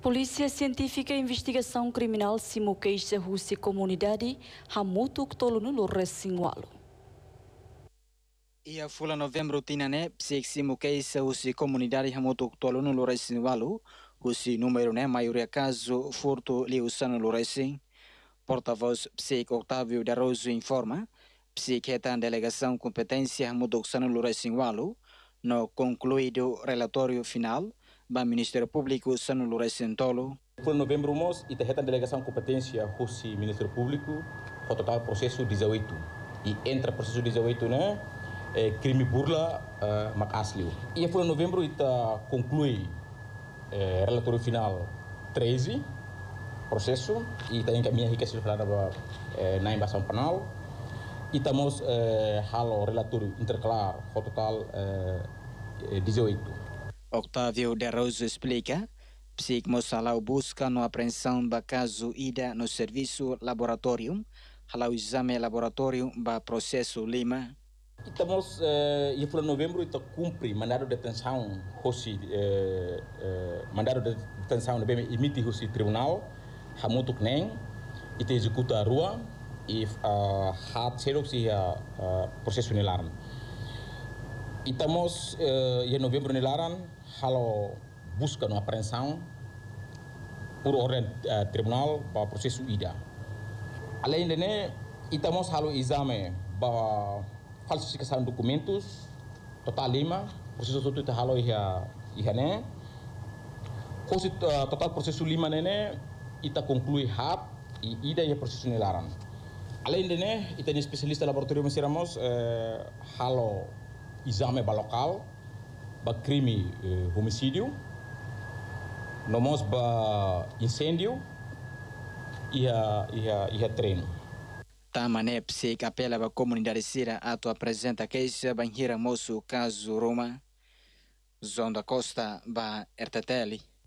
Polícia Científica e Investigação Criminal Simuqueixa Rusi Comunidade Hamutu Ktolunulu Resingualo. Ia fula novembro tinane psik Simuqueixa Rusi Comunidade Hamutu Ktolunulu Resingualo Rusi número né maioria caso furto liusano Luresin. Porta-voz psik de Rosso informa psiqueta delegação competência Hamutu Ksano Luresingualo no concluído relatório final ba Ministério Público Sano Lourenço Santolo. Foi em novembro mês e tem a delegação competência do Ministério Público para total processo 18. E entra processo 18, né? É, crime burla, uh, macaslio. E foi em novembro e tá conclui é, relatório final 13 processo e tem que a minha riqueza para é, na invasão penal e temos eh, o relatório interclar total eh, 18 Octavio de Rosa explica Psicmosalau busca no apreensão ba caso ida no serviço laboratório, halau exame laboratório ba processo Lima. Estamos, eh, e novembro, está cumpre mandado de detenção, hoje, eh, eh, mandado de detenção, bem, emite hoje tribunal, hamutuk nem, e te executa a rua, e há ah, hat xerox ah, ah, processo nilaran. Estamos, eh, em novembro nilaran, halo busca no apreensão por ordem uh, eh, tribunal para processo ida. Além de né, estamos halo exame para falsificação de documentos, total lima, processo todo está halo ia ia né. Kosi uh, eh, total processo lima nene ita conclui hab e ida ia processo nilaran. Além de né, ita ni especialista laboratório mesiramos uh, eh, halo exame balokal, ba crime eh, homicídio, nomos ba incêndio e a, e a, e a treino. Tamanep se capela ba comunidade sira ato apresenta queixa banheira moço caso Roma, Zonda Costa ba Ertateli.